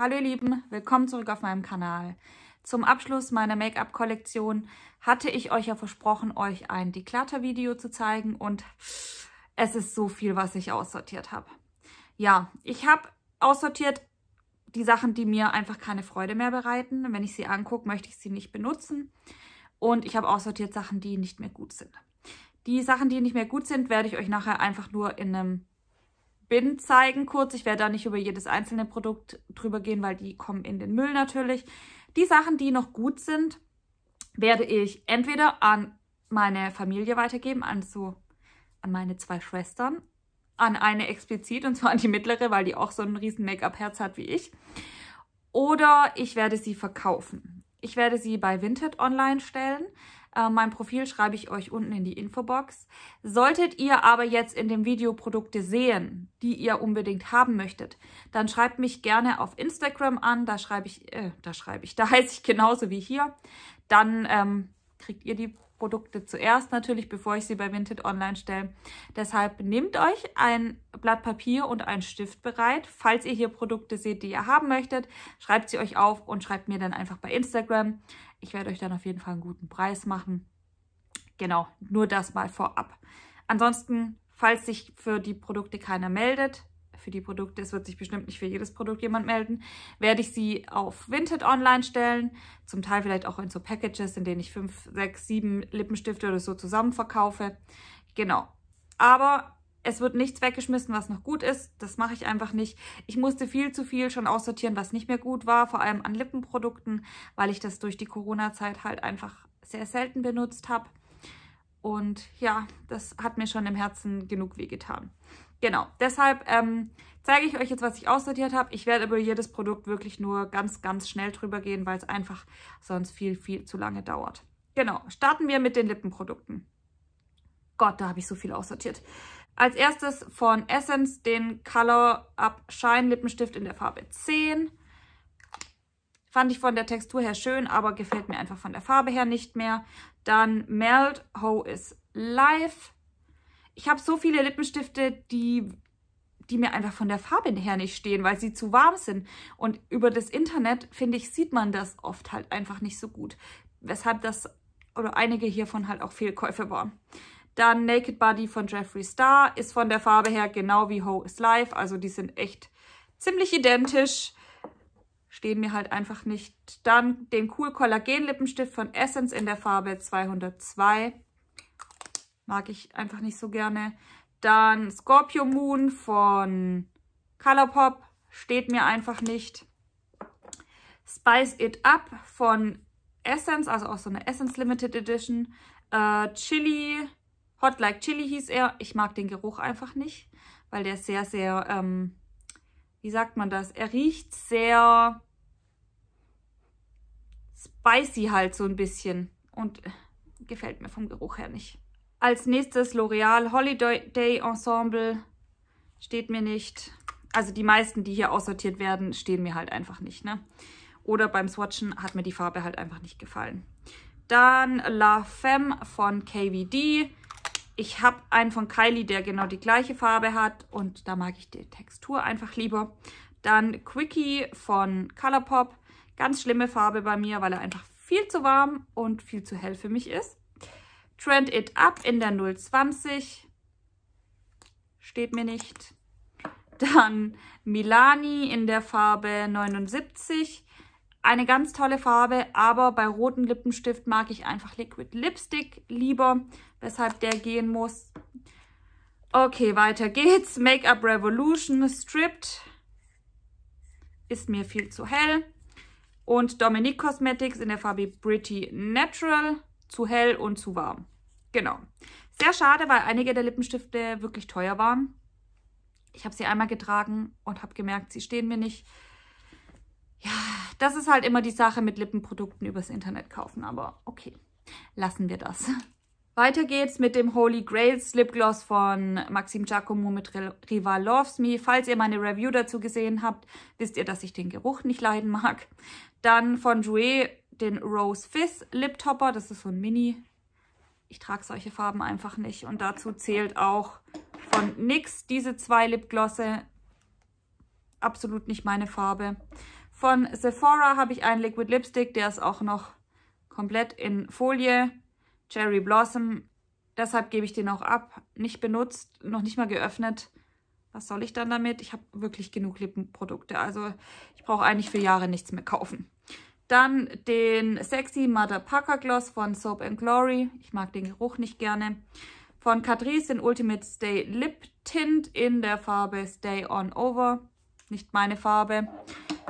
Hallo ihr Lieben, willkommen zurück auf meinem Kanal. Zum Abschluss meiner Make-up-Kollektion hatte ich euch ja versprochen, euch ein declutter video zu zeigen und es ist so viel, was ich aussortiert habe. Ja, ich habe aussortiert die Sachen, die mir einfach keine Freude mehr bereiten. Wenn ich sie angucke, möchte ich sie nicht benutzen. Und ich habe aussortiert Sachen, die nicht mehr gut sind. Die Sachen, die nicht mehr gut sind, werde ich euch nachher einfach nur in einem bin, zeigen kurz. Ich werde da nicht über jedes einzelne Produkt drüber gehen, weil die kommen in den Müll natürlich. Die Sachen, die noch gut sind, werde ich entweder an meine Familie weitergeben, an also an meine zwei Schwestern, an eine explizit, und zwar an die mittlere, weil die auch so ein riesen Make-up-Herz hat wie ich. Oder ich werde sie verkaufen. Ich werde sie bei Vinted online stellen, äh, mein Profil schreibe ich euch unten in die Infobox. Solltet ihr aber jetzt in dem Video Produkte sehen, die ihr unbedingt haben möchtet, dann schreibt mich gerne auf Instagram an. Da schreibe ich, äh, da schreibe ich, da heiße ich genauso wie hier. Dann ähm, kriegt ihr die Produkte zuerst natürlich, bevor ich sie bei Vinted online stelle. Deshalb nehmt euch ein Blatt Papier und einen Stift bereit. Falls ihr hier Produkte seht, die ihr haben möchtet, schreibt sie euch auf und schreibt mir dann einfach bei Instagram. Ich werde euch dann auf jeden Fall einen guten Preis machen. Genau, nur das mal vorab. Ansonsten, falls sich für die Produkte keiner meldet, für die Produkte, es wird sich bestimmt nicht für jedes Produkt jemand melden, werde ich sie auf Vinted online stellen, zum Teil vielleicht auch in so Packages, in denen ich fünf, sechs, sieben Lippenstifte oder so zusammen verkaufe. Genau. Aber es wird nichts weggeschmissen, was noch gut ist. Das mache ich einfach nicht. Ich musste viel zu viel schon aussortieren, was nicht mehr gut war, vor allem an Lippenprodukten, weil ich das durch die Corona-Zeit halt einfach sehr selten benutzt habe. Und ja, das hat mir schon im Herzen genug wehgetan. Genau, deshalb ähm, zeige ich euch jetzt, was ich aussortiert habe. Ich werde über jedes Produkt wirklich nur ganz, ganz schnell drüber gehen, weil es einfach sonst viel, viel zu lange dauert. Genau, starten wir mit den Lippenprodukten. Gott, da habe ich so viel aussortiert. Als erstes von Essence den Color Up Shine Lippenstift in der Farbe 10. Fand ich von der Textur her schön, aber gefällt mir einfach von der Farbe her nicht mehr. Dann Melt Ho is Life ich habe so viele Lippenstifte, die, die mir einfach von der Farbe her nicht stehen, weil sie zu warm sind. Und über das Internet, finde ich, sieht man das oft halt einfach nicht so gut. Weshalb das oder einige hiervon halt auch Fehlkäufe waren. Dann Naked Body von Jeffree Star ist von der Farbe her genau wie Ho is Life. Also die sind echt ziemlich identisch. Stehen mir halt einfach nicht. Dann den Cool Kollagen Lippenstift von Essence in der Farbe 202. Mag ich einfach nicht so gerne. Dann Scorpio Moon von Colourpop. Steht mir einfach nicht. Spice It Up von Essence, also auch so eine Essence Limited Edition. Äh, Chili, Hot Like Chili hieß er. Ich mag den Geruch einfach nicht, weil der sehr, sehr, ähm, wie sagt man das? Er riecht sehr spicy halt so ein bisschen und äh, gefällt mir vom Geruch her nicht. Als nächstes L'Oreal Holiday Ensemble steht mir nicht. Also die meisten, die hier aussortiert werden, stehen mir halt einfach nicht. Ne? Oder beim Swatchen hat mir die Farbe halt einfach nicht gefallen. Dann La Femme von KVD. Ich habe einen von Kylie, der genau die gleiche Farbe hat und da mag ich die Textur einfach lieber. Dann Quickie von Colourpop. Ganz schlimme Farbe bei mir, weil er einfach viel zu warm und viel zu hell für mich ist. Trend It Up in der 020. Steht mir nicht. Dann Milani in der Farbe 79. Eine ganz tolle Farbe, aber bei roten Lippenstift mag ich einfach Liquid Lipstick lieber, weshalb der gehen muss. Okay, weiter geht's. Make-up Revolution Stripped ist mir viel zu hell. Und Dominique Cosmetics in der Farbe Pretty Natural zu hell und zu warm. Genau. Sehr schade, weil einige der Lippenstifte wirklich teuer waren. Ich habe sie einmal getragen und habe gemerkt, sie stehen mir nicht. Ja, das ist halt immer die Sache mit Lippenprodukten übers Internet kaufen, aber okay, lassen wir das. Weiter geht's mit dem Holy Grails Lipgloss von Maxim Giacomo mit Rival Loves Me. Falls ihr meine Review dazu gesehen habt, wisst ihr, dass ich den Geruch nicht leiden mag. Dann von Jouer den Rose Fizz Lip Topper. Das ist so ein Mini. Ich trage solche Farben einfach nicht. Und dazu zählt auch von NYX diese zwei Lipglosse. Absolut nicht meine Farbe. Von Sephora habe ich einen Liquid Lipstick. Der ist auch noch komplett in Folie. Cherry Blossom. Deshalb gebe ich den auch ab. Nicht benutzt, noch nicht mal geöffnet. Was soll ich dann damit? Ich habe wirklich genug Lippenprodukte. Also ich brauche eigentlich für Jahre nichts mehr kaufen. Dann den Sexy Mother Packer Gloss von Soap and Glory. Ich mag den Geruch nicht gerne. Von Catrice den Ultimate Stay Lip Tint in der Farbe Stay On Over. Nicht meine Farbe.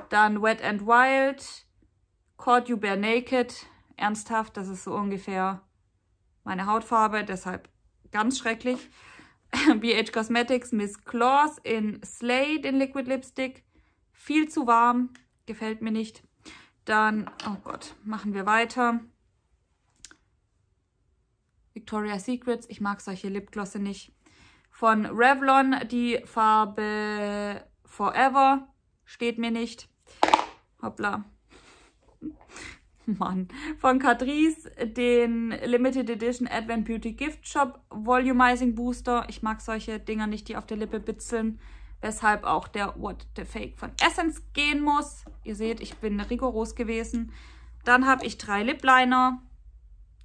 Dann Wet and Wild. Caught You Bare Naked. Ernsthaft, das ist so ungefähr meine Hautfarbe. Deshalb ganz schrecklich. BH Cosmetics Miss Claws in Slay, den Liquid Lipstick. Viel zu warm, gefällt mir nicht. Dann, oh Gott, machen wir weiter. Victoria's Secrets. Ich mag solche Lipglosse nicht. Von Revlon, die Farbe Forever. Steht mir nicht. Hoppla. Mann. Von Catrice den Limited Edition Advent Beauty Gift Shop Volumizing Booster. Ich mag solche Dinger nicht, die auf der Lippe bitzeln weshalb auch der What the Fake von Essence gehen muss. Ihr seht, ich bin rigoros gewesen. Dann habe ich drei Lip Liner,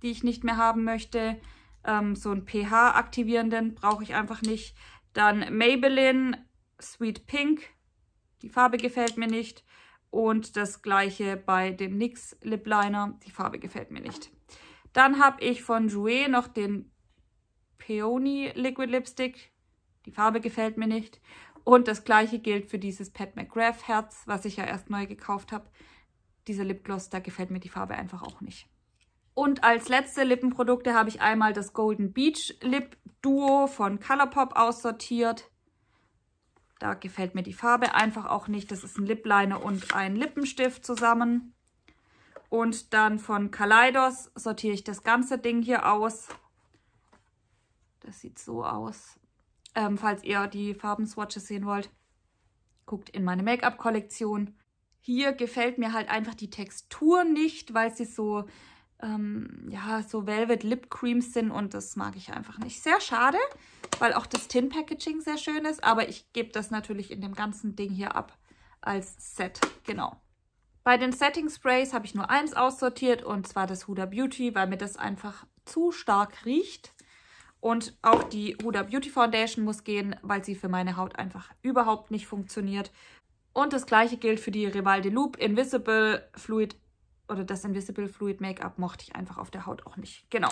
die ich nicht mehr haben möchte. Ähm, so einen pH-aktivierenden brauche ich einfach nicht. Dann Maybelline Sweet Pink. Die Farbe gefällt mir nicht. Und das gleiche bei dem NYX Lip Liner. Die Farbe gefällt mir nicht. Dann habe ich von Jouer noch den Peony Liquid Lipstick. Die Farbe gefällt mir nicht. Und das gleiche gilt für dieses Pat McGrath Herz, was ich ja erst neu gekauft habe. Dieser Lipgloss, da gefällt mir die Farbe einfach auch nicht. Und als letzte Lippenprodukte habe ich einmal das Golden Beach Lip Duo von Colourpop aussortiert. Da gefällt mir die Farbe einfach auch nicht. Das ist ein Lip Liner und ein Lippenstift zusammen. Und dann von Kaleidos sortiere ich das ganze Ding hier aus. Das sieht so aus. Ähm, falls ihr die Farben-Swatches sehen wollt, guckt in meine Make-up-Kollektion. Hier gefällt mir halt einfach die Textur nicht, weil sie so, ähm, ja, so Velvet Lip Creams sind und das mag ich einfach nicht. Sehr schade, weil auch das Tin-Packaging sehr schön ist, aber ich gebe das natürlich in dem ganzen Ding hier ab als Set, genau. Bei den Setting Sprays habe ich nur eins aussortiert und zwar das Huda Beauty, weil mir das einfach zu stark riecht. Und auch die Huda Beauty Foundation muss gehen, weil sie für meine Haut einfach überhaupt nicht funktioniert. Und das gleiche gilt für die Rival de Loop Invisible Fluid oder das Invisible Fluid Make-up mochte ich einfach auf der Haut auch nicht. Genau.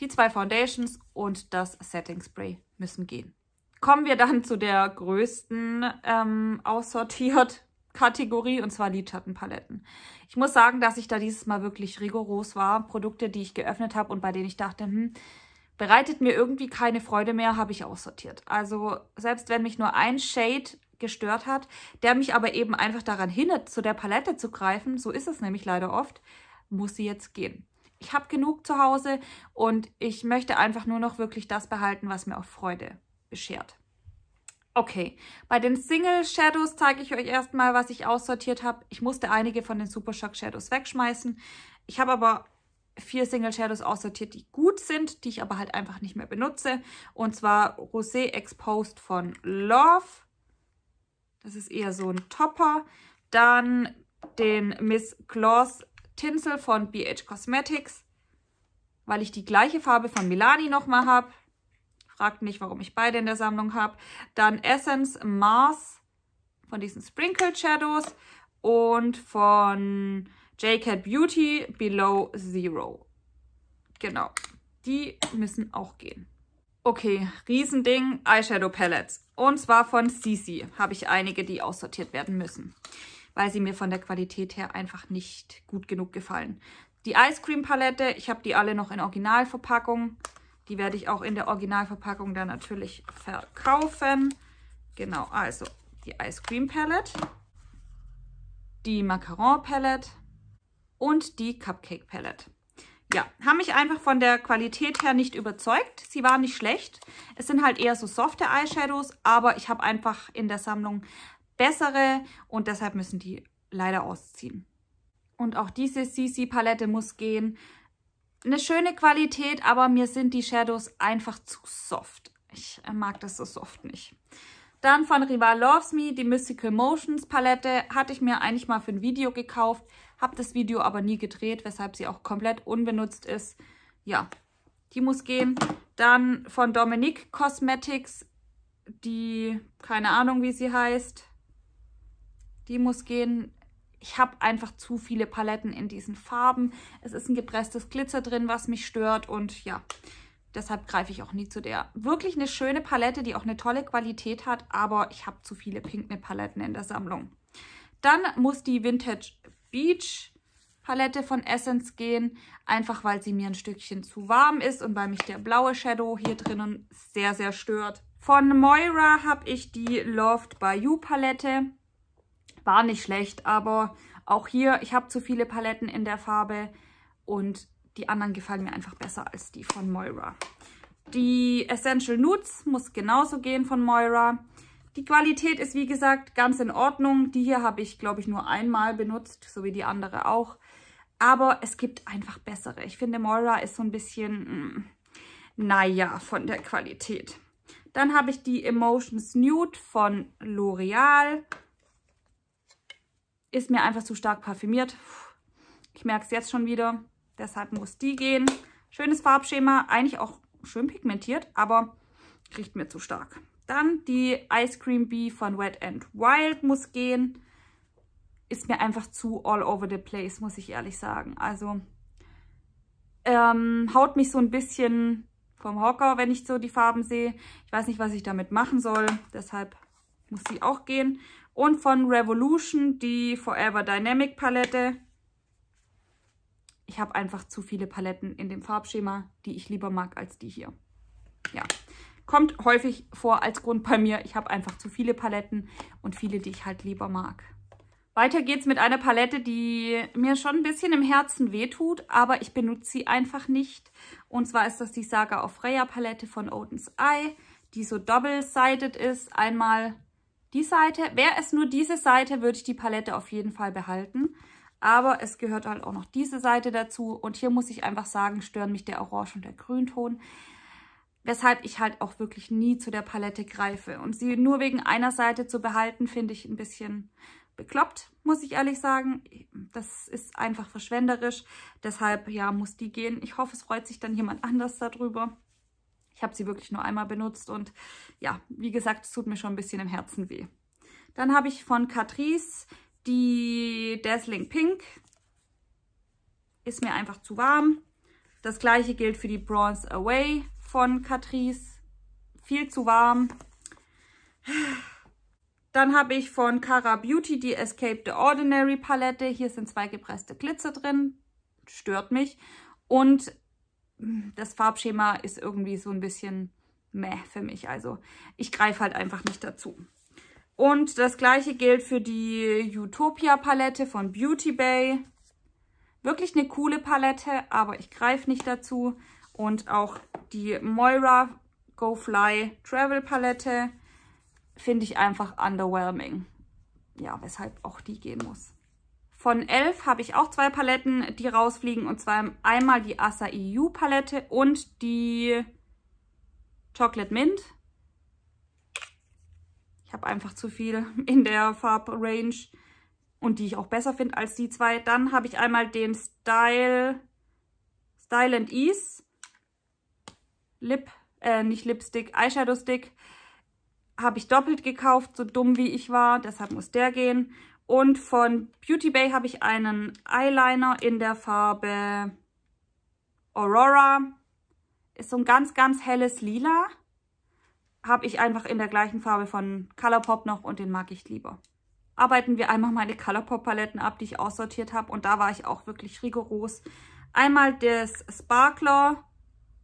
Die zwei Foundations und das Setting Spray müssen gehen. Kommen wir dann zu der größten ähm, aussortiert Kategorie und zwar Lidschattenpaletten. Ich muss sagen, dass ich da dieses Mal wirklich rigoros war. Produkte, die ich geöffnet habe und bei denen ich dachte, hm, Bereitet mir irgendwie keine Freude mehr, habe ich aussortiert. Also selbst wenn mich nur ein Shade gestört hat, der mich aber eben einfach daran hindert, zu der Palette zu greifen, so ist es nämlich leider oft, muss sie jetzt gehen. Ich habe genug zu Hause und ich möchte einfach nur noch wirklich das behalten, was mir auch Freude beschert. Okay, bei den Single Shadows zeige ich euch erstmal, was ich aussortiert habe. Ich musste einige von den Super Shock Shadows wegschmeißen. Ich habe aber vier Single Shadows aussortiert, die gut sind, die ich aber halt einfach nicht mehr benutze. Und zwar Rosé Exposed von Love. Das ist eher so ein Topper. Dann den Miss Gloss Tinsel von BH Cosmetics, weil ich die gleiche Farbe von Milani nochmal habe. Fragt mich, warum ich beide in der Sammlung habe. Dann Essence Mars von diesen Sprinkled Shadows und von JCat Beauty Below Zero. Genau, die müssen auch gehen. Okay, Riesending, Eyeshadow Palettes. Und zwar von Sisi habe ich einige, die aussortiert werden müssen, weil sie mir von der Qualität her einfach nicht gut genug gefallen. Die Ice Cream Palette, ich habe die alle noch in Originalverpackung. Die werde ich auch in der Originalverpackung dann natürlich verkaufen. Genau, also die Ice Cream Palette, die Macaron Palette, und die Cupcake Palette. Ja, haben mich einfach von der Qualität her nicht überzeugt. Sie waren nicht schlecht. Es sind halt eher so softe Eyeshadows, aber ich habe einfach in der Sammlung bessere und deshalb müssen die leider ausziehen. Und auch diese CC-Palette muss gehen. Eine schöne Qualität, aber mir sind die Shadows einfach zu soft. Ich äh, mag das so soft nicht. Dann von Rival Loves Me die Mystical Motions Palette hatte ich mir eigentlich mal für ein Video gekauft habe das Video aber nie gedreht, weshalb sie auch komplett unbenutzt ist. Ja, die muss gehen. Dann von Dominique Cosmetics, die, keine Ahnung, wie sie heißt. Die muss gehen. Ich habe einfach zu viele Paletten in diesen Farben. Es ist ein gepresstes Glitzer drin, was mich stört. Und ja, deshalb greife ich auch nie zu der. Wirklich eine schöne Palette, die auch eine tolle Qualität hat. Aber ich habe zu viele pinkne Paletten in der Sammlung. Dann muss die Vintage Beach Palette von Essence gehen. Einfach, weil sie mir ein Stückchen zu warm ist und weil mich der blaue Shadow hier drinnen sehr, sehr stört. Von Moira habe ich die Loved by You Palette. War nicht schlecht, aber auch hier, ich habe zu viele Paletten in der Farbe und die anderen gefallen mir einfach besser als die von Moira. Die Essential Nudes muss genauso gehen von Moira. Die Qualität ist, wie gesagt, ganz in Ordnung. Die hier habe ich, glaube ich, nur einmal benutzt, so wie die andere auch. Aber es gibt einfach bessere. Ich finde, Moira ist so ein bisschen, mm, naja, von der Qualität. Dann habe ich die Emotions Nude von L'Oreal. Ist mir einfach zu stark parfümiert. Ich merke es jetzt schon wieder. Deshalb muss die gehen. Schönes Farbschema. Eigentlich auch schön pigmentiert, aber riecht mir zu stark. Dann die Ice Cream Bee von Wet and Wild muss gehen. Ist mir einfach zu all over the place, muss ich ehrlich sagen. Also ähm, haut mich so ein bisschen vom Hocker, wenn ich so die Farben sehe. Ich weiß nicht, was ich damit machen soll. Deshalb muss sie auch gehen. Und von Revolution die Forever Dynamic Palette. Ich habe einfach zu viele Paletten in dem Farbschema, die ich lieber mag als die hier. Ja. Kommt häufig vor als Grund bei mir. Ich habe einfach zu viele Paletten und viele, die ich halt lieber mag. Weiter geht's mit einer Palette, die mir schon ein bisschen im Herzen wehtut, aber ich benutze sie einfach nicht. Und zwar ist das die Saga of Freya Palette von Odin's Eye, die so double-sided ist. Einmal die Seite. Wäre es nur diese Seite, würde ich die Palette auf jeden Fall behalten. Aber es gehört halt auch noch diese Seite dazu. Und hier muss ich einfach sagen, stören mich der Orange und der Grünton weshalb ich halt auch wirklich nie zu der Palette greife. Und sie nur wegen einer Seite zu behalten, finde ich ein bisschen bekloppt, muss ich ehrlich sagen. Das ist einfach verschwenderisch. Deshalb, ja, muss die gehen. Ich hoffe, es freut sich dann jemand anders darüber. Ich habe sie wirklich nur einmal benutzt und ja, wie gesagt, es tut mir schon ein bisschen im Herzen weh. Dann habe ich von Catrice die Dazzling Pink. Ist mir einfach zu warm. Das gleiche gilt für die Bronze Away von Catrice. Viel zu warm. Dann habe ich von Cara Beauty die Escape the Ordinary Palette. Hier sind zwei gepresste Glitzer drin. Stört mich. Und das Farbschema ist irgendwie so ein bisschen meh für mich. Also ich greife halt einfach nicht dazu. Und das gleiche gilt für die Utopia Palette von Beauty Bay. Wirklich eine coole Palette, aber ich greife nicht dazu. Und auch die Moira Go Fly Travel Palette finde ich einfach underwhelming. Ja, weshalb auch die gehen muss. Von Elf habe ich auch zwei Paletten, die rausfliegen. Und zwar einmal die Acai EU Palette und die Chocolate Mint. Ich habe einfach zu viel in der Farbrange und die ich auch besser finde als die zwei. Dann habe ich einmal den Style, Style and Ease Lip, äh, nicht Lipstick, Eyeshadow Stick. Habe ich doppelt gekauft, so dumm wie ich war. Deshalb muss der gehen. Und von Beauty Bay habe ich einen Eyeliner in der Farbe Aurora. Ist so ein ganz, ganz helles Lila. Habe ich einfach in der gleichen Farbe von Colourpop noch und den mag ich lieber. Arbeiten wir einmal meine Colourpop-Paletten ab, die ich aussortiert habe. Und da war ich auch wirklich rigoros. Einmal das Sparkler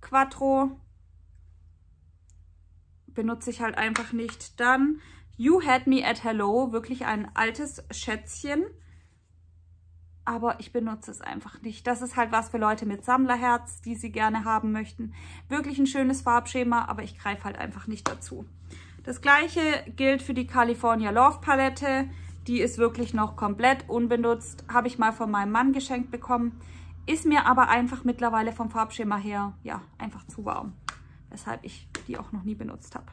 Quattro benutze ich halt einfach nicht. Dann You Had Me at Hello, wirklich ein altes Schätzchen. Aber ich benutze es einfach nicht. Das ist halt was für Leute mit Sammlerherz, die sie gerne haben möchten. Wirklich ein schönes Farbschema, aber ich greife halt einfach nicht dazu. Das gleiche gilt für die California Love Palette. Die ist wirklich noch komplett unbenutzt. Habe ich mal von meinem Mann geschenkt bekommen. Ist mir aber einfach mittlerweile vom Farbschema her, ja, einfach zu warm. Weshalb ich die auch noch nie benutzt habe.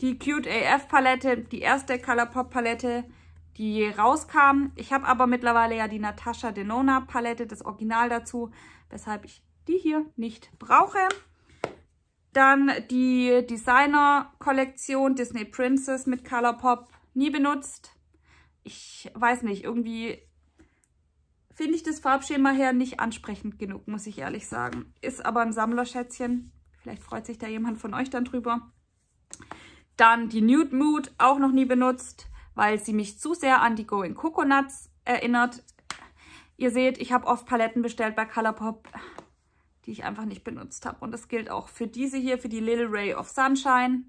Die Cute AF Palette, die erste Colourpop Palette, die rauskam. Ich habe aber mittlerweile ja die Natasha Denona Palette, das Original dazu, weshalb ich die hier nicht brauche. Dann die Designer-Kollektion Disney Princess mit Colourpop. Nie benutzt. Ich weiß nicht, irgendwie finde ich das Farbschema her nicht ansprechend genug, muss ich ehrlich sagen. Ist aber ein Sammlerschätzchen. Vielleicht freut sich da jemand von euch dann drüber. Dann die Nude Mood, auch noch nie benutzt, weil sie mich zu sehr an die Going Coconuts erinnert. Ihr seht, ich habe oft Paletten bestellt bei Colourpop, die ich einfach nicht benutzt habe. Und das gilt auch für diese hier, für die Little Ray of Sunshine.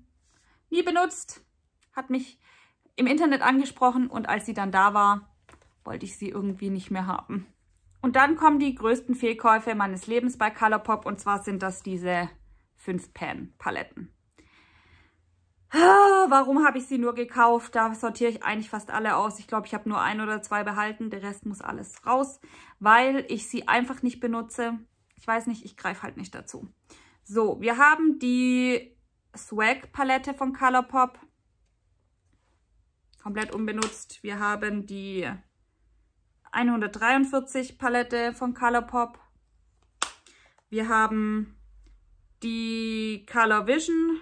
Nie benutzt, hat mich im Internet angesprochen und als sie dann da war, wollte ich sie irgendwie nicht mehr haben. Und dann kommen die größten Fehlkäufe meines Lebens bei Colourpop und zwar sind das diese 5 Pan-Paletten. Warum habe ich sie nur gekauft? Da sortiere ich eigentlich fast alle aus. Ich glaube, ich habe nur ein oder zwei behalten. Der Rest muss alles raus, weil ich sie einfach nicht benutze. Ich weiß nicht, ich greife halt nicht dazu. So, wir haben die Swag-Palette von Colourpop. Komplett unbenutzt. Wir haben die 143-Palette von Colourpop. Wir haben die Color Vision,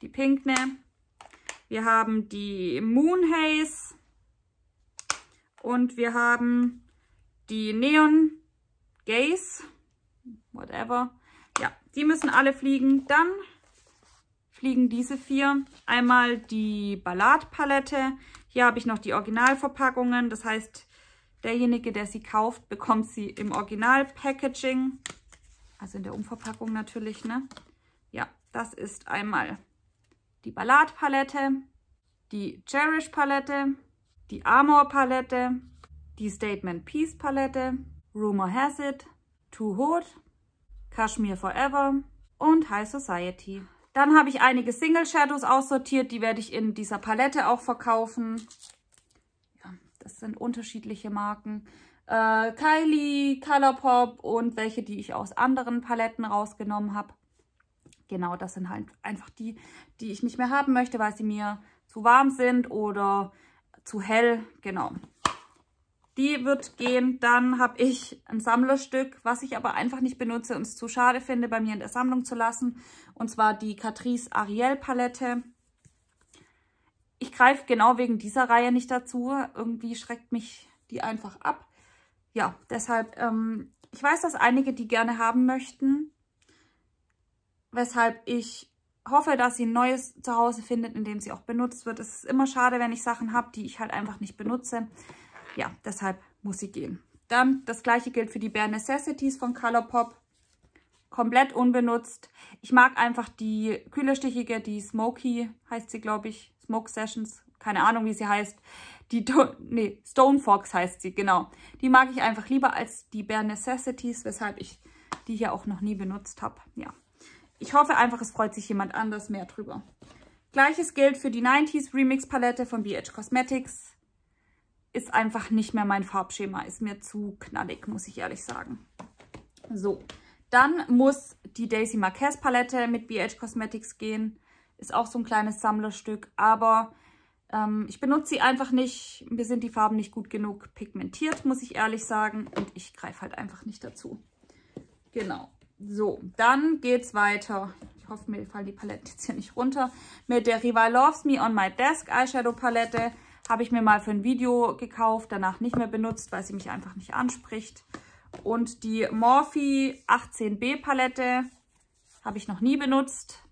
die Pinkne. Wir haben die Moon Haze und wir haben die Neon Gaze, whatever. Ja, die müssen alle fliegen. Dann fliegen diese vier. Einmal die Balladpalette. Hier habe ich noch die Originalverpackungen. Das heißt, derjenige, der sie kauft, bekommt sie im Original-Packaging. Also in der Umverpackung natürlich, ne? Ja, das ist einmal die ballad palette die Cherish-Palette, die Armor-Palette, die Statement Peace-Palette, Rumor Has It, Too Hot, Kashmir Forever und High Society. Dann habe ich einige Single Shadows aussortiert, die werde ich in dieser Palette auch verkaufen. Ja, das sind unterschiedliche Marken äh, Kylie, Colourpop und welche, die ich aus anderen Paletten rausgenommen habe. Genau, das sind halt einfach die, die ich nicht mehr haben möchte, weil sie mir zu warm sind oder zu hell. Genau. Die wird gehen. Dann habe ich ein Sammlerstück, was ich aber einfach nicht benutze und es zu schade finde, bei mir in der Sammlung zu lassen. Und zwar die Catrice Ariel Palette. Ich greife genau wegen dieser Reihe nicht dazu. Irgendwie schreckt mich die einfach ab ja, deshalb, ähm, ich weiß, dass einige die gerne haben möchten, weshalb ich hoffe, dass sie ein neues Zuhause findet, in dem sie auch benutzt wird. Es ist immer schade, wenn ich Sachen habe, die ich halt einfach nicht benutze. Ja, deshalb muss sie gehen. Dann das gleiche gilt für die Bare Necessities von Colourpop. Komplett unbenutzt. Ich mag einfach die kühlerstichige, die Smoky heißt sie, glaube ich. Smoke Sessions, keine Ahnung, wie sie heißt. Die Do nee, Stone Fox heißt sie, genau. Die mag ich einfach lieber als die Bare Necessities, weshalb ich die hier auch noch nie benutzt habe. Ja, ich hoffe einfach, es freut sich jemand anders mehr drüber. Gleiches gilt für die 90s Remix Palette von BH Cosmetics. Ist einfach nicht mehr mein Farbschema. Ist mir zu knallig, muss ich ehrlich sagen. So, dann muss die Daisy Marquez Palette mit BH Cosmetics gehen. Ist auch so ein kleines Sammlerstück, aber ähm, ich benutze sie einfach nicht. Mir sind die Farben nicht gut genug pigmentiert, muss ich ehrlich sagen. Und ich greife halt einfach nicht dazu. Genau. So, dann geht's weiter. Ich hoffe, mir fallen die Paletten jetzt hier nicht runter. Mit der Rival Loves Me On My Desk Eyeshadow Palette habe ich mir mal für ein Video gekauft, danach nicht mehr benutzt, weil sie mich einfach nicht anspricht. Und die Morphe 18B Palette habe ich noch nie benutzt.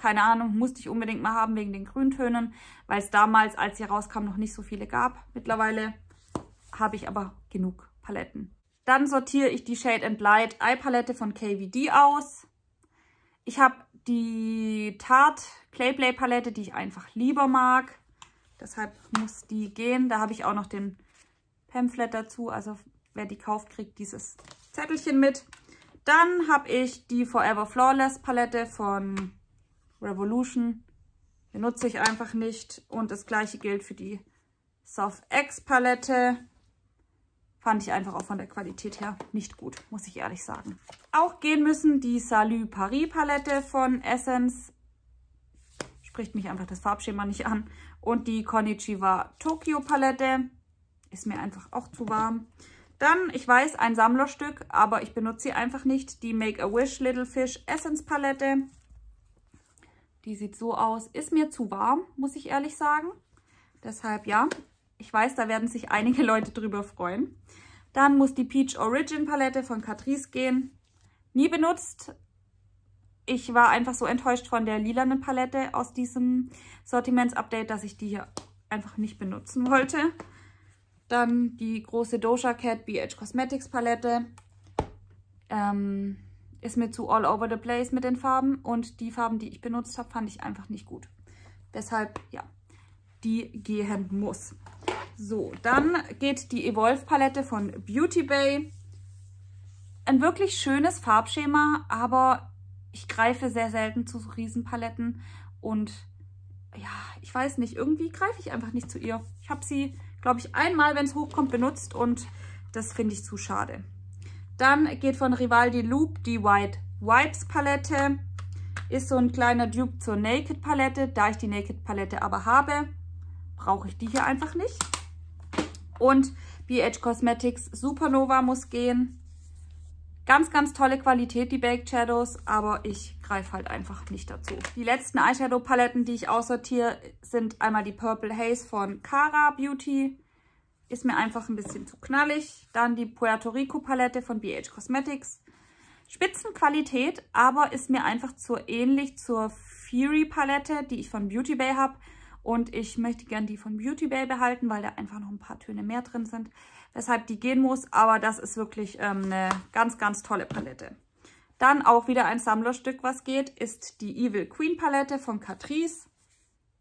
Keine Ahnung, musste ich unbedingt mal haben wegen den Grüntönen, weil es damals, als sie rauskam, noch nicht so viele gab. Mittlerweile habe ich aber genug Paletten. Dann sortiere ich die Shade and Light Eye Palette von KVD aus. Ich habe die Tarte Clay Play Palette, die ich einfach lieber mag. Deshalb muss die gehen. Da habe ich auch noch den Pamphlet dazu. Also wer die kauft, kriegt dieses Zettelchen mit. Dann habe ich die Forever Flawless Palette von Revolution benutze ich einfach nicht. Und das gleiche gilt für die Soft X Palette. Fand ich einfach auch von der Qualität her nicht gut, muss ich ehrlich sagen. Auch gehen müssen die Salut Paris Palette von Essence. Spricht mich einfach das Farbschema nicht an. Und die Konnichiwa Tokyo Palette. Ist mir einfach auch zu warm. Dann, ich weiß, ein Sammlerstück, aber ich benutze sie einfach nicht. Die Make-A-Wish Little Fish Essence Palette. Die sieht so aus. Ist mir zu warm, muss ich ehrlich sagen. Deshalb ja, ich weiß, da werden sich einige Leute drüber freuen. Dann muss die Peach Origin Palette von Catrice gehen. Nie benutzt. Ich war einfach so enttäuscht von der lilanen Palette aus diesem Sortiments-Update, dass ich die hier einfach nicht benutzen wollte. Dann die große Doja Cat BH Cosmetics Palette. Ähm, ist mir zu all over the place mit den Farben und die Farben, die ich benutzt habe, fand ich einfach nicht gut. Deshalb, ja, die gehen muss. So, dann geht die Evolve Palette von Beauty Bay. Ein wirklich schönes Farbschema, aber ich greife sehr selten zu so Riesenpaletten und ja, ich weiß nicht, irgendwie greife ich einfach nicht zu ihr. Ich habe sie, glaube ich, einmal, wenn es hochkommt, benutzt und das finde ich zu schade. Dann geht von Rivaldi Loop die White Wipes Palette. Ist so ein kleiner Dupe zur Naked Palette. Da ich die Naked Palette aber habe, brauche ich die hier einfach nicht. Und BH Cosmetics Supernova muss gehen. Ganz, ganz tolle Qualität, die Baked Shadows, aber ich greife halt einfach nicht dazu. Die letzten Eyeshadow-Paletten, die ich aussortiere, sind einmal die Purple Haze von Cara Beauty, ist mir einfach ein bisschen zu knallig. Dann die Puerto Rico Palette von BH Cosmetics. Spitzenqualität, aber ist mir einfach zu ähnlich zur Fury Palette, die ich von Beauty Bay habe. Und ich möchte gern die von Beauty Bay behalten, weil da einfach noch ein paar Töne mehr drin sind. Weshalb die gehen muss, aber das ist wirklich ähm, eine ganz, ganz tolle Palette. Dann auch wieder ein Sammlerstück, was geht, ist die Evil Queen Palette von Catrice.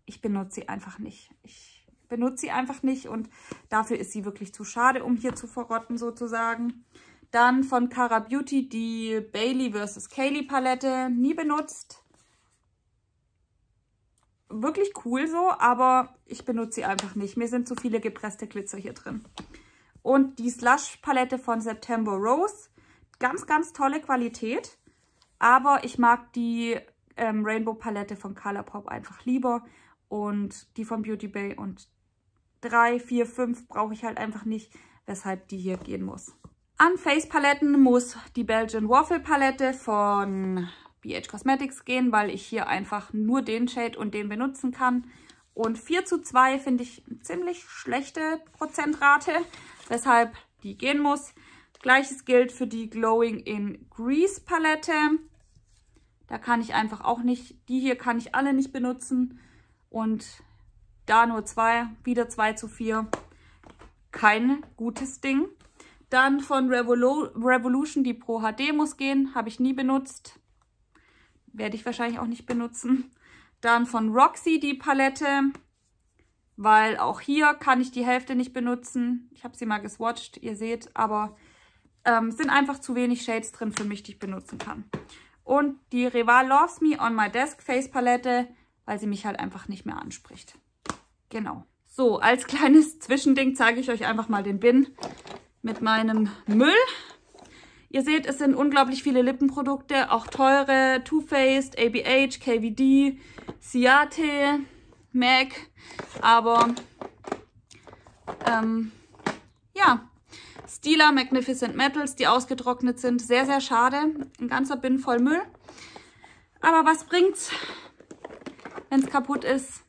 Ich benutze sie einfach nicht. Ich benutze sie einfach nicht und dafür ist sie wirklich zu schade, um hier zu verrotten sozusagen. Dann von Cara Beauty die Bailey vs. Kaylee Palette, nie benutzt. Wirklich cool so, aber ich benutze sie einfach nicht. Mir sind zu viele gepresste Glitzer hier drin. Und die Slush Palette von September Rose, ganz, ganz tolle Qualität. Aber ich mag die ähm, Rainbow Palette von Colourpop einfach lieber und die von Beauty Bay und 3, 4, 5 brauche ich halt einfach nicht, weshalb die hier gehen muss. An Face-Paletten muss die Belgian Waffle Palette von BH Cosmetics gehen, weil ich hier einfach nur den Shade und den benutzen kann. Und 4 zu 2 finde ich eine ziemlich schlechte Prozentrate, weshalb die gehen muss. Gleiches gilt für die Glowing in Grease Palette. Da kann ich einfach auch nicht, die hier kann ich alle nicht benutzen. Und da nur zwei, wieder zwei zu vier. Kein gutes Ding. Dann von Revolu Revolution die Pro HD muss gehen. Habe ich nie benutzt. Werde ich wahrscheinlich auch nicht benutzen. Dann von Roxy die Palette, weil auch hier kann ich die Hälfte nicht benutzen. Ich habe sie mal geswatcht, ihr seht, aber ähm, sind einfach zu wenig Shades drin für mich, die ich benutzen kann. Und die Reval Loves Me On My Desk Face Palette, weil sie mich halt einfach nicht mehr anspricht. Genau. So, als kleines Zwischending zeige ich euch einfach mal den Bin mit meinem Müll. Ihr seht, es sind unglaublich viele Lippenprodukte, auch teure, Too Faced, ABH, KVD, Ciate, MAC, aber ähm, ja, Stila Magnificent Metals, die ausgetrocknet sind, sehr, sehr schade, ein ganzer Bin voll Müll. Aber was bringt's, wenn es kaputt ist?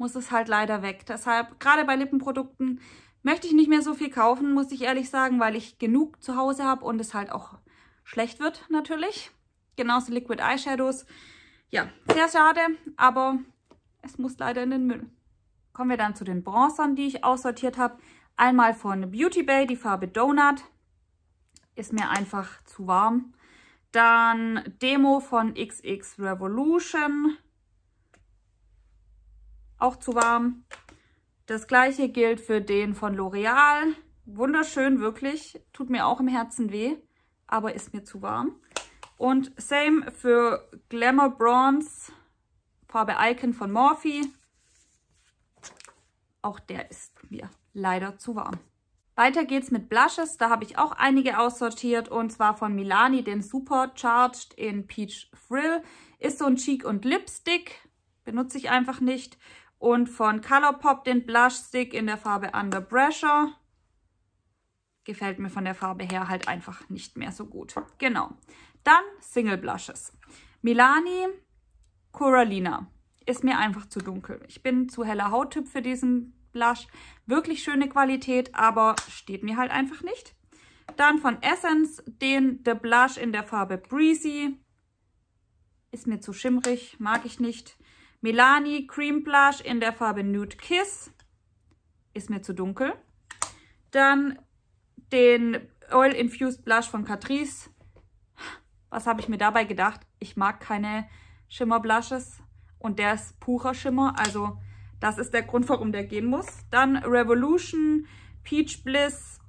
muss es halt leider weg. Deshalb, gerade bei Lippenprodukten, möchte ich nicht mehr so viel kaufen, muss ich ehrlich sagen, weil ich genug zu Hause habe und es halt auch schlecht wird natürlich. Genauso Liquid Eyeshadows. Ja, sehr schade, aber es muss leider in den Müll. Kommen wir dann zu den Bronzern, die ich aussortiert habe. Einmal von Beauty Bay, die Farbe Donut. Ist mir einfach zu warm. Dann Demo von XX Revolution auch zu warm. Das gleiche gilt für den von L'Oreal. Wunderschön, wirklich. Tut mir auch im Herzen weh, aber ist mir zu warm. Und same für Glamour Bronze, Farbe Icon von Morphe. Auch der ist mir leider zu warm. Weiter geht's mit Blushes. Da habe ich auch einige aussortiert und zwar von Milani den Supercharged in Peach Frill. Ist so ein Cheek- und Lipstick. Benutze ich einfach nicht und von Colourpop den Blush Stick in der Farbe Under Pressure. Gefällt mir von der Farbe her halt einfach nicht mehr so gut. Genau. Dann Single Blushes. Milani Coralina. Ist mir einfach zu dunkel. Ich bin zu heller Hauttyp für diesen Blush. Wirklich schöne Qualität, aber steht mir halt einfach nicht. Dann von Essence den The Blush in der Farbe Breezy. Ist mir zu schimmrig, mag ich nicht. Milani Cream Blush in der Farbe Nude Kiss. Ist mir zu dunkel. Dann den Oil Infused Blush von Catrice. Was habe ich mir dabei gedacht? Ich mag keine Schimmerblushes und der ist purer Schimmer. Also das ist der Grund, warum der gehen muss. Dann Revolution, Peach Bliss.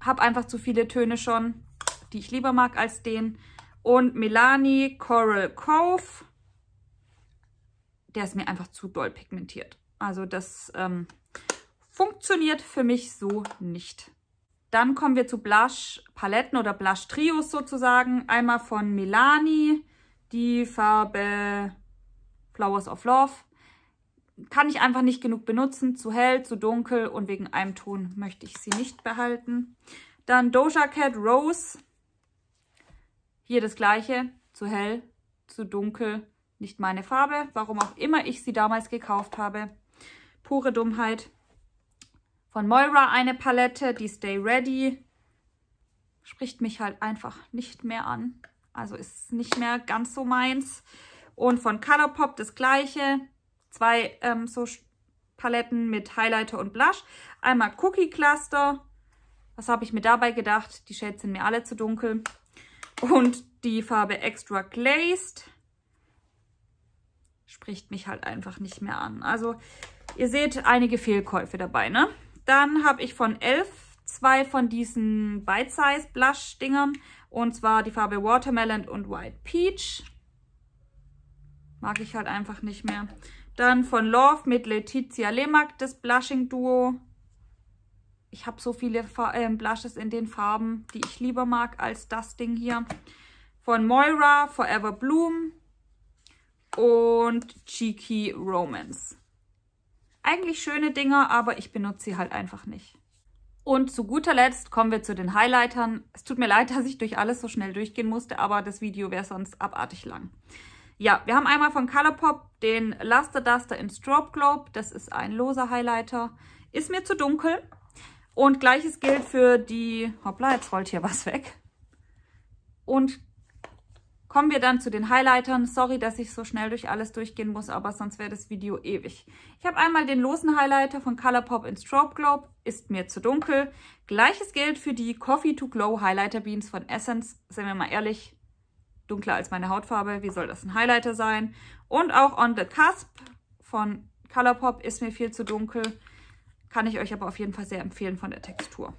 Habe einfach zu viele Töne schon, die ich lieber mag als den. Und Milani Coral Cove der ist mir einfach zu doll pigmentiert. Also das ähm, funktioniert für mich so nicht. Dann kommen wir zu Blush-Paletten oder Blush-Trios sozusagen. Einmal von Milani, die Farbe Flowers of Love. Kann ich einfach nicht genug benutzen. Zu hell, zu dunkel und wegen einem Ton möchte ich sie nicht behalten. Dann Doja Cat Rose. Hier das gleiche. Zu hell, zu dunkel nicht meine Farbe, warum auch immer ich sie damals gekauft habe. Pure Dummheit. Von Moira eine Palette, die Stay Ready. Spricht mich halt einfach nicht mehr an. Also ist nicht mehr ganz so meins. Und von Colourpop das gleiche. Zwei ähm, so Paletten mit Highlighter und Blush. Einmal Cookie Cluster. Was habe ich mir dabei gedacht? Die Shades sind mir alle zu dunkel. Und die Farbe Extra Glazed spricht mich halt einfach nicht mehr an. Also ihr seht einige Fehlkäufe dabei, ne? Dann habe ich von Elf zwei von diesen Bite-Size Blush-Dingern. Und zwar die Farbe Watermelon und White Peach. Mag ich halt einfach nicht mehr. Dann von Love mit Letizia Lemack, das Blushing Duo. Ich habe so viele ähm, Blushes in den Farben, die ich lieber mag als das Ding hier. Von Moira, Forever Bloom und Cheeky Romance. Eigentlich schöne Dinger, aber ich benutze sie halt einfach nicht. Und zu guter Letzt kommen wir zu den Highlightern. Es tut mir leid, dass ich durch alles so schnell durchgehen musste, aber das Video wäre sonst abartig lang. Ja, wir haben einmal von Colourpop den Luster Duster in Strobe Globe. Das ist ein loser Highlighter. Ist mir zu dunkel. Und gleiches gilt für die... Hoppla, jetzt rollt hier was weg. Und Kommen wir dann zu den Highlightern. Sorry, dass ich so schnell durch alles durchgehen muss, aber sonst wäre das Video ewig. Ich habe einmal den losen Highlighter von Colourpop in Strobe Globe. Ist mir zu dunkel. Gleiches gilt für die Coffee to Glow Highlighter Beans von Essence. Seien wir mal ehrlich, dunkler als meine Hautfarbe. Wie soll das ein Highlighter sein? Und auch On The Cusp von Colourpop ist mir viel zu dunkel. Kann ich euch aber auf jeden Fall sehr empfehlen von der Textur.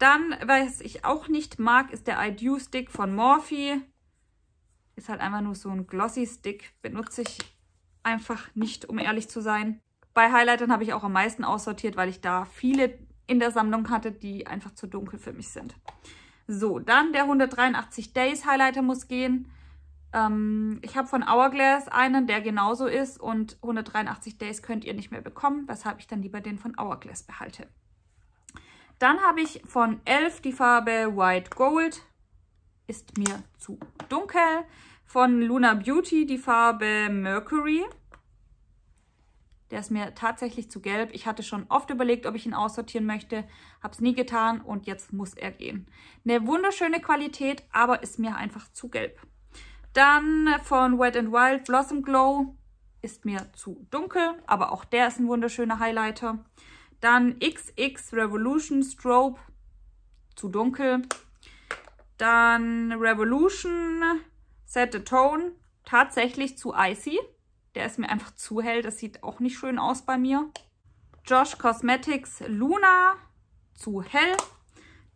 Dann, was ich auch nicht mag, ist der Eye Stick von Morphe ist halt einfach nur so ein Glossy Stick. Benutze ich einfach nicht, um ehrlich zu sein. Bei Highlightern habe ich auch am meisten aussortiert, weil ich da viele in der Sammlung hatte, die einfach zu dunkel für mich sind. So, dann der 183 Days Highlighter muss gehen. Ähm, ich habe von Hourglass einen, der genauso ist und 183 Days könnt ihr nicht mehr bekommen, weshalb ich dann lieber den von Hourglass behalte. Dann habe ich von Elf die Farbe White Gold ist mir zu dunkel. Von Luna Beauty die Farbe Mercury. Der ist mir tatsächlich zu gelb. Ich hatte schon oft überlegt, ob ich ihn aussortieren möchte. Habe es nie getan und jetzt muss er gehen. Eine wunderschöne Qualität, aber ist mir einfach zu gelb. Dann von Wet n Wild Blossom Glow. Ist mir zu dunkel, aber auch der ist ein wunderschöner Highlighter. Dann XX Revolution Strobe. Zu dunkel, dann Revolution, Set the Tone, tatsächlich zu icy. Der ist mir einfach zu hell, das sieht auch nicht schön aus bei mir. Josh Cosmetics Luna, zu hell.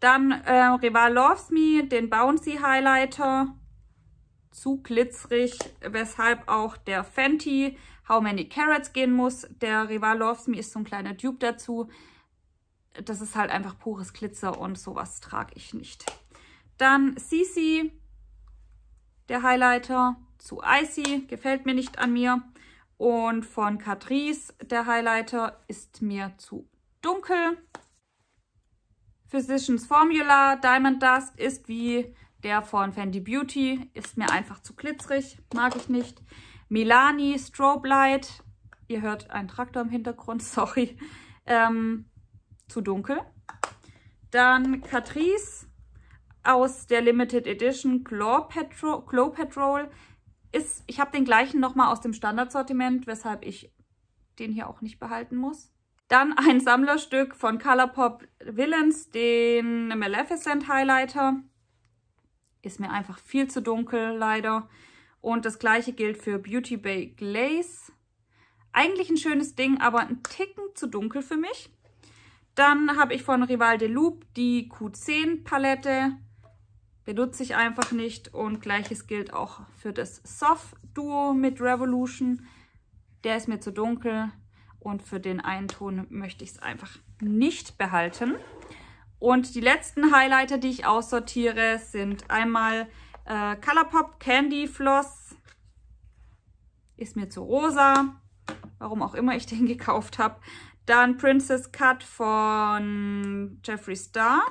Dann äh, Rival Loves Me, den Bouncy Highlighter, zu glitzerig, weshalb auch der Fenty How Many Carrots gehen muss. Der Rival Loves Me ist so ein kleiner Dupe dazu. Das ist halt einfach pures Glitzer und sowas trage ich nicht. Dann Sisi, der Highlighter zu Icy, gefällt mir nicht an mir. Und von Catrice, der Highlighter ist mir zu dunkel. Physicians Formula Diamond Dust ist wie der von Fenty Beauty, ist mir einfach zu glitzerig, mag ich nicht. Milani Strobe Light, ihr hört einen Traktor im Hintergrund, sorry, ähm, zu dunkel. Dann Catrice, aus der Limited Edition Glow Patrol. Glow Patrol ist, ich habe den gleichen nochmal aus dem Standardsortiment, weshalb ich den hier auch nicht behalten muss. Dann ein Sammlerstück von Colourpop Villains, den Maleficent Highlighter. Ist mir einfach viel zu dunkel, leider. Und das gleiche gilt für Beauty Bay Glaze. Eigentlich ein schönes Ding, aber ein Ticken zu dunkel für mich. Dann habe ich von Rival de Loup die Q10 Palette benutze ich einfach nicht. Und gleiches gilt auch für das Soft Duo mit Revolution. Der ist mir zu dunkel und für den einen Ton möchte ich es einfach nicht behalten. Und die letzten Highlighter, die ich aussortiere, sind einmal äh, Colourpop Candy Floss. Ist mir zu rosa, warum auch immer ich den gekauft habe. Dann Princess Cut von Jeffree Star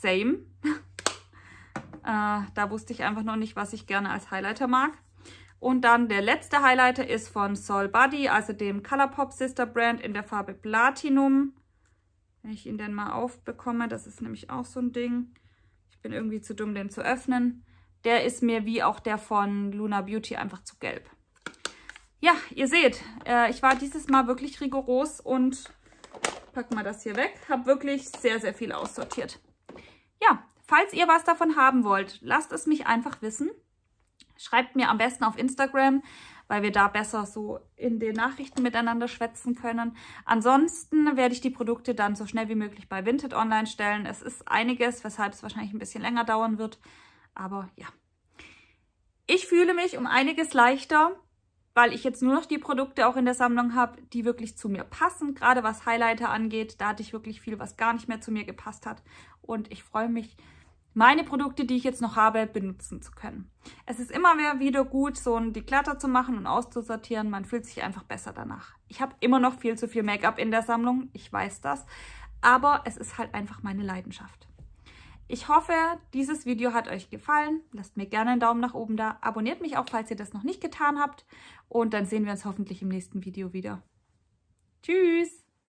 same. äh, da wusste ich einfach noch nicht, was ich gerne als Highlighter mag. Und dann der letzte Highlighter ist von Sol Buddy, also dem Colourpop Sister Brand in der Farbe Platinum. Wenn ich ihn denn mal aufbekomme, das ist nämlich auch so ein Ding. Ich bin irgendwie zu dumm, den zu öffnen. Der ist mir wie auch der von Luna Beauty einfach zu gelb. Ja, ihr seht, äh, ich war dieses Mal wirklich rigoros und packen mal das hier weg. Habe wirklich sehr, sehr viel aussortiert ja, falls ihr was davon haben wollt, lasst es mich einfach wissen. Schreibt mir am besten auf Instagram, weil wir da besser so in den Nachrichten miteinander schwätzen können. Ansonsten werde ich die Produkte dann so schnell wie möglich bei Vinted online stellen. Es ist einiges, weshalb es wahrscheinlich ein bisschen länger dauern wird. Aber ja, ich fühle mich um einiges leichter, weil ich jetzt nur noch die Produkte auch in der Sammlung habe, die wirklich zu mir passen. Gerade was Highlighter angeht, da hatte ich wirklich viel, was gar nicht mehr zu mir gepasst hat und ich freue mich, meine Produkte, die ich jetzt noch habe, benutzen zu können. Es ist immer wieder gut, so ein Deklatter zu machen und auszusortieren. Man fühlt sich einfach besser danach. Ich habe immer noch viel zu viel Make-up in der Sammlung, ich weiß das, aber es ist halt einfach meine Leidenschaft. Ich hoffe, dieses Video hat euch gefallen. Lasst mir gerne einen Daumen nach oben da. Abonniert mich auch, falls ihr das noch nicht getan habt. Und dann sehen wir uns hoffentlich im nächsten Video wieder. Tschüss!